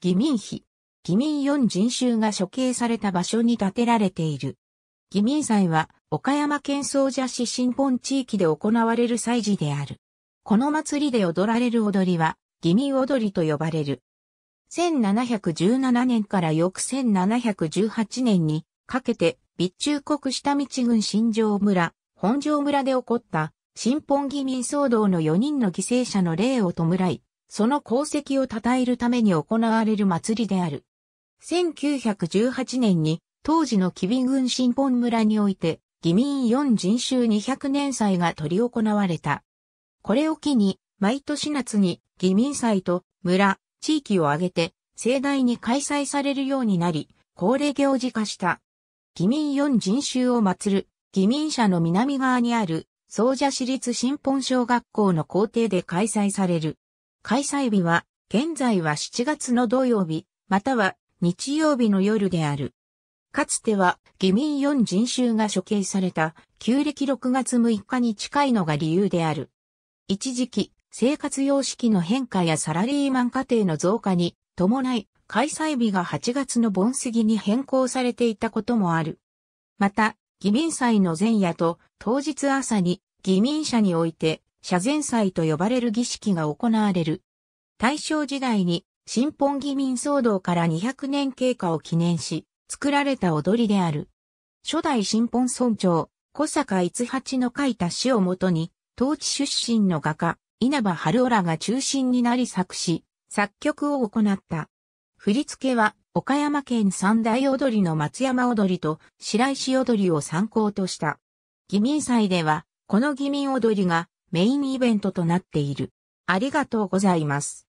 義民碑、義民四人衆が処刑された場所に建てられている。義民祭は、岡山県総社市新本地域で行われる祭事である。この祭りで踊られる踊りは、義民踊りと呼ばれる。1717年から翌1718年にかけて、備中国下道郡新城村、本城村で起こった、新本義民騒動の4人の犠牲者の霊を弔い、その功績を称えるために行われる祭りである。1918年に当時の吉備郡新本村において、義民四人衆200年祭が取り行われた。これを機に、毎年夏に義民祭と村、地域を挙げて盛大に開催されるようになり、恒例行事化した。義民四人衆を祀る、義民社の南側にある、総社市立新本小学校の校庭で開催される。開催日は、現在は7月の土曜日、または日曜日の夜である。かつては、義民4人衆が処刑された、旧暦6月6日に近いのが理由である。一時期、生活様式の変化やサラリーマン家庭の増加に伴い、開催日が8月の盆過ぎに変更されていたこともある。また、義民祭の前夜と当日朝に、義民社において、謝前祭と呼ばれる儀式が行われる。大正時代に新本義民騒動から200年経過を記念し、作られた踊りである。初代新本村長、小坂一八の書いた詩をもとに、当地出身の画家、稲葉春夫らが中心になり作詞、作曲を行った。振り付けは、岡山県三大踊りの松山踊りと白石踊りを参考とした。義民祭では、この義民踊りがメインイベントとなっている。ありがとうございます。